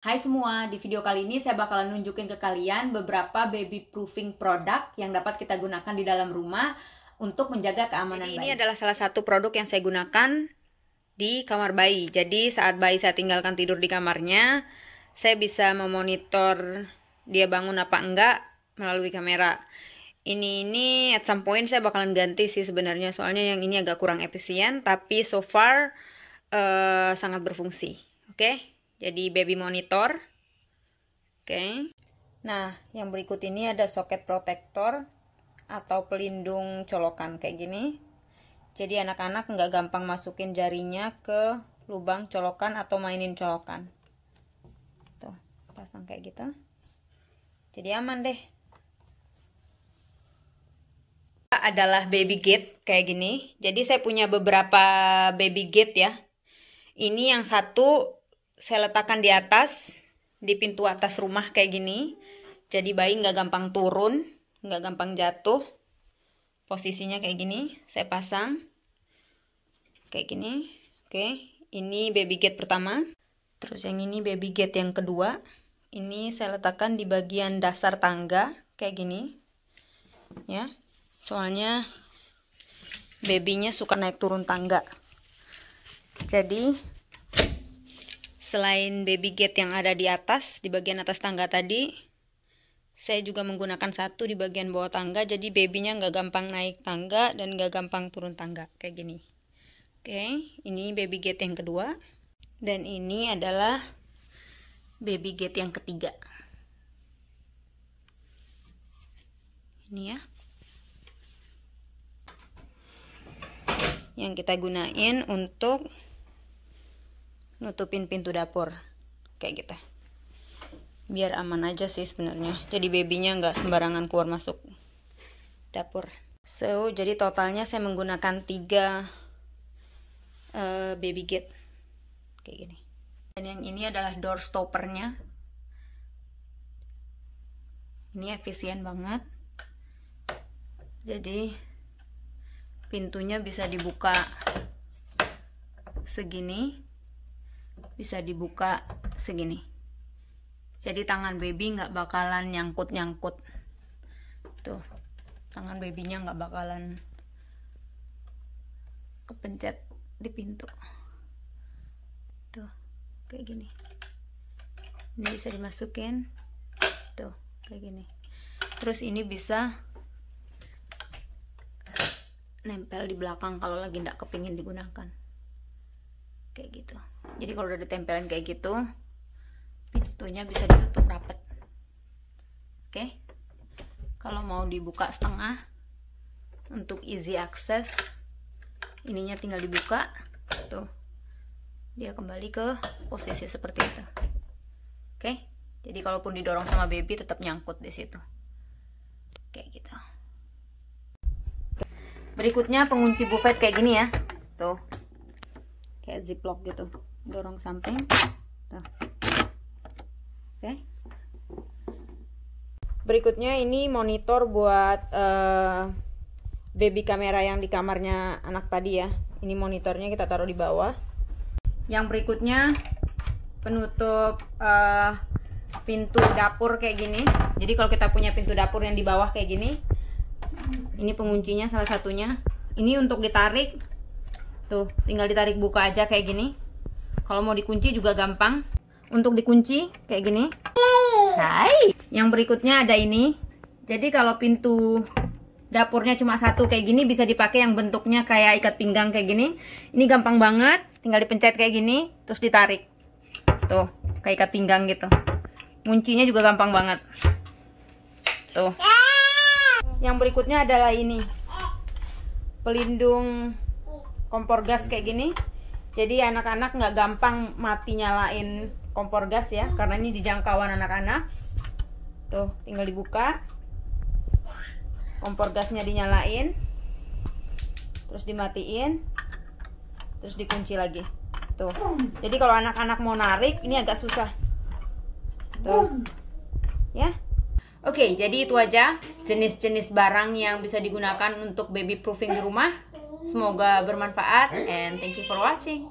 Hai semua, di video kali ini saya bakalan nunjukin ke kalian beberapa baby proofing produk yang dapat kita gunakan di dalam rumah untuk menjaga keamanan Jadi bayi. Ini adalah salah satu produk yang saya gunakan di kamar bayi. Jadi saat bayi saya tinggalkan tidur di kamarnya, saya bisa memonitor dia bangun apa enggak melalui kamera. Ini ini at some point saya bakalan ganti sih sebenarnya soalnya yang ini agak kurang efisien tapi so far uh, sangat berfungsi. Oke? Okay? jadi baby monitor oke okay. nah yang berikut ini ada soket protektor atau pelindung colokan kayak gini jadi anak-anak nggak gampang masukin jarinya ke lubang colokan atau mainin colokan tuh pasang kayak gitu jadi aman deh adalah baby gate kayak gini jadi saya punya beberapa baby gate ya ini yang satu saya letakkan di atas di pintu atas rumah kayak gini jadi bayi nggak gampang turun nggak gampang jatuh posisinya kayak gini saya pasang kayak gini oke ini baby gate pertama terus yang ini baby gate yang kedua ini saya letakkan di bagian dasar tangga kayak gini ya soalnya babynya suka naik turun tangga jadi selain baby gate yang ada di atas, di bagian atas tangga tadi, saya juga menggunakan satu di bagian bawah tangga, jadi babynya nggak gampang naik tangga dan nggak gampang turun tangga, kayak gini. Oke, ini baby gate yang kedua, dan ini adalah baby gate yang ketiga. Ini ya. Yang kita gunain untuk nutupin pintu dapur kayak gitu biar aman aja sih sebenarnya jadi babynya nggak sembarangan keluar masuk dapur so jadi totalnya saya menggunakan tiga uh, baby gate kayak gini dan yang ini adalah door stoppernya ini efisien banget jadi pintunya bisa dibuka segini bisa dibuka segini jadi tangan baby nggak bakalan nyangkut-nyangkut tuh tangan babynya nggak bakalan kepencet di pintu tuh kayak gini ini bisa dimasukin tuh kayak gini terus ini bisa nempel di belakang kalau lagi nggak kepingin digunakan kayak gitu jadi kalau udah ditempelin kayak gitu pintunya bisa ditutup rapet oke okay? kalau mau dibuka setengah untuk easy access ininya tinggal dibuka tuh dia kembali ke posisi seperti itu oke okay? jadi kalaupun didorong sama baby tetap nyangkut di situ kayak gitu berikutnya pengunci buffet kayak gini ya tuh kayak ziplock gitu dorong samping oke okay. berikutnya ini monitor buat uh, baby kamera yang di kamarnya anak tadi ya ini monitornya kita taruh di bawah yang berikutnya penutup uh, pintu dapur kayak gini jadi kalau kita punya pintu dapur yang di bawah kayak gini ini penguncinya salah satunya ini untuk ditarik Tuh, tinggal ditarik buka aja kayak gini. Kalau mau dikunci juga gampang. Untuk dikunci kayak gini. Hai. Yang berikutnya ada ini. Jadi kalau pintu dapurnya cuma satu kayak gini bisa dipakai yang bentuknya kayak ikat pinggang kayak gini. Ini gampang banget, tinggal dipencet kayak gini terus ditarik. Tuh, kayak ikat pinggang gitu. Kuncinya juga gampang banget. Tuh. Yang berikutnya adalah ini. Pelindung kompor gas kayak gini jadi anak-anak nggak gampang mati nyalain kompor gas ya karena ini dijangkauan anak-anak tuh tinggal dibuka kompor gasnya dinyalain terus dimatiin terus dikunci lagi tuh jadi kalau anak-anak mau narik ini agak susah tuh ya Oke, okay, jadi itu aja jenis-jenis barang yang bisa digunakan untuk baby proofing di rumah. Semoga bermanfaat and thank you for watching.